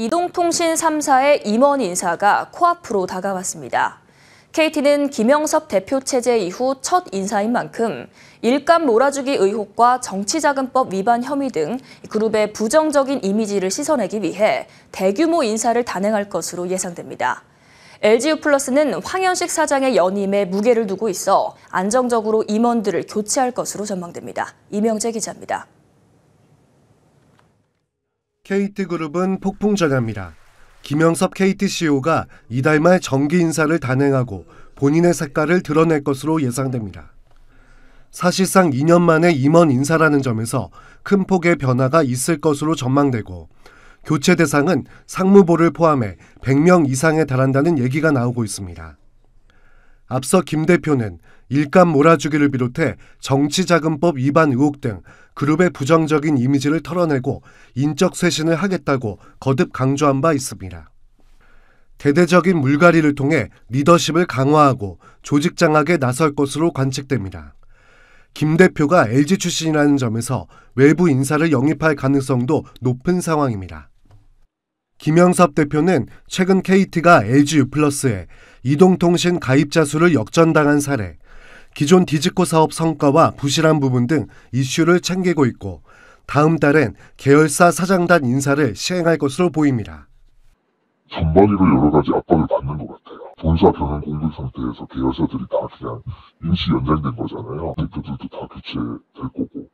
이동통신 3사의 임원 인사가 코앞으로 다가왔습니다. KT는 김영섭 대표 체제 이후 첫 인사인 만큼 일감 몰아주기 의혹과 정치자금법 위반 혐의 등 그룹의 부정적인 이미지를 씻어내기 위해 대규모 인사를 단행할 것으로 예상됩니다. LGU 플러스는 황현식 사장의 연임에 무게를 두고 있어 안정적으로 임원들을 교체할 것으로 전망됩니다. 이명재 기자입니다. KT그룹은 폭풍전야입니다. 김영섭 KT CEO가 이달 말 정기 인사를 단행하고 본인의 색깔을 드러낼 것으로 예상됩니다. 사실상 2년 만에 임원 인사라는 점에서 큰 폭의 변화가 있을 것으로 전망되고 교체 대상은 상무보를 포함해 100명 이상에 달한다는 얘기가 나오고 있습니다. 앞서 김 대표는 일감 몰아주기를 비롯해 정치자금법 위반 의혹 등 그룹의 부정적인 이미지를 털어내고 인적 쇄신을 하겠다고 거듭 강조한 바 있습니다. 대대적인 물갈이를 통해 리더십을 강화하고 조직 장악에 나설 것으로 관측됩니다. 김 대표가 LG 출신이라는 점에서 외부 인사를 영입할 가능성도 높은 상황입니다. 김영섭 대표는 최근 KT가 LG U 플러스에 이동통신 가입자 수를 역전당한 사례, 기존 디지코 사업 성과와 부실한 부분 등 이슈를 챙기고 있고 다음 달엔 계열사 사장단 인사를 시행할 것으로 보입니다. 전반으로 여러 가지 압박을 받는 것 같아요. 본사 병행 공백 상태에서 계열사들이 다 그냥 임시 연장된 거잖아요. 대표들도 다 교체될 거고.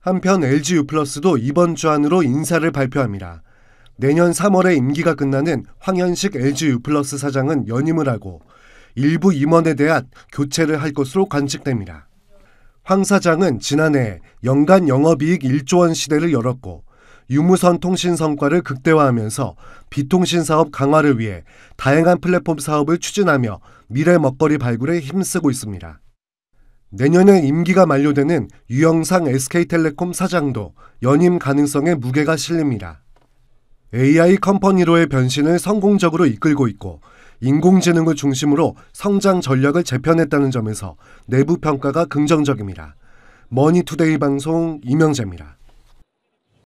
한편 LG U 플러스도 이번 주 안으로 인사를 발표합니다. 내년 3월에 임기가 끝나는 황현식 LG 유플러스 사장은 연임을 하고 일부 임원에 대한 교체를 할 것으로 관측됩니다. 황 사장은 지난해 연간 영업이익 1조 원 시대를 열었고 유무선 통신 성과를 극대화하면서 비통신 사업 강화를 위해 다양한 플랫폼 사업을 추진하며 미래 먹거리 발굴에 힘쓰고 있습니다. 내년에 임기가 만료되는 유영상 SK텔레콤 사장도 연임 가능성에 무게가 실립니다. AI 컴퍼니로의 변신을 성공적으로 이끌고 있고 인공지능을 중심으로 성장 전략을 재편했다는 점에서 내부 평가가 긍정적입니다. 머니투데이 방송 이명재입니다.